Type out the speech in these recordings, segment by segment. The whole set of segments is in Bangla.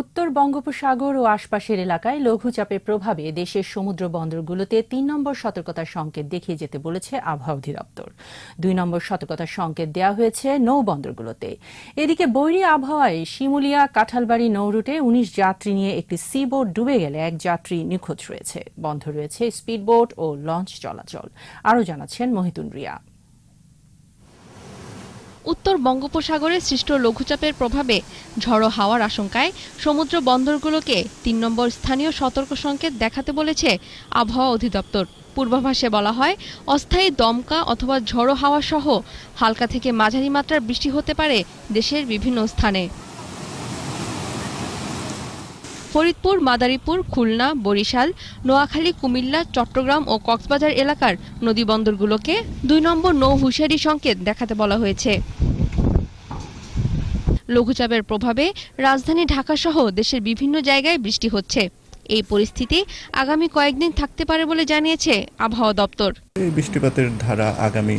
উত্তর বঙ্গোপসাগর ও আশপাশের এলাকায় লঘুচাপের প্রভাবে দেশের সমুদ্র বন্দরগুলোতে তিন নম্বর সতর্কতার সংকেত দেখিয়ে যেতে বলেছে আবহাওয়া অধিদপ্তর দুই নম্বর সতর্কতার সংকেত দেওয়া হয়েছে নৌ বন্দরগুলোতে এদিকে বৈরী আবহাওয়ায় শিমুলিয়া কাঁঠালবাড়ি নৌরুটে উনিশ যাত্রী নিয়ে একটি সিবোট ডুবে গেলে এক যাত্রী নিখোঁজ রয়েছে বন্ধ রয়েছে স্পিডবোট ও লঞ্চ চলাচল আরও জানাচ্ছেন মহিতুন রিয়া উত্তর বঙ্গোপসাগরে সৃষ্ট লঘুচাপের প্রভাবে ঝড়ো হাওয়ার আশঙ্কায় সমুদ্র বন্দরগুলোকে তিন নম্বর স্থানীয় সতর্ক সংকেত দেখাতে বলেছে আবহাওয়া অধিদপ্তর পূর্বাভাসে বলা হয় অস্থায়ী দমকা অথবা ঝড়ো হাওয়া সহ হালকা থেকে মাঝারি মাত্রার বৃষ্টি হতে পারে দেশের বিভিন্ন স্থানে ফরিদপুর মাদারীপুর খুলনা বরিশাল নোয়াখালী কুমিল্লা চট্টগ্রাম ও কক্সবাজার এলাকার নদীবন্দরগুলোকে দুই নম্বর নৌ হুঁশিয়ারি সংকেত দেখাতে বলা হয়েছে লঘুচাপের প্রভাবে রাজধানী ঢাকাসহ দেশের বিভিন্ন জায়গায় বৃষ্টি হচ্ছে এই পরিস্থিতি আগামী কয়েকদিন থাকতে পারে বলে জানিয়েছে আবহাওয়া দপ্তর এই বৃষ্টিপাতের ধারা আগামী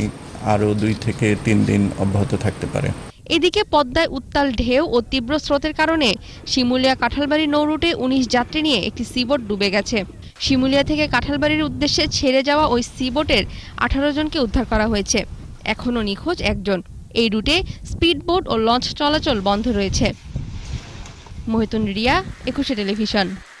আরও দুই থেকে তিন দিন অব্যাহত থাকতে পারে এদিকে পদ্মায় উত্তাল ঢেউ ও তীব্র স্রোতের কারণে শিমুলিয়া কাঁঠালবাড়ি নৌরুটে উনিশ যাত্রী নিয়ে একটি সিবোট ডুবে গেছে শিমুলিয়া থেকে কাঁঠালবাড়ির উদ্দেশ্যে ছেড়ে যাওয়া ওই সিবোটের আঠারো জনকে উদ্ধার করা হয়েছে এখনও নিখোঁজ একজন এই রুটে স্পিডবোট ও লঞ্চ চলাচল বন্ধ রয়েছে মহিতুন রিয়া একুশে টেলিভিশন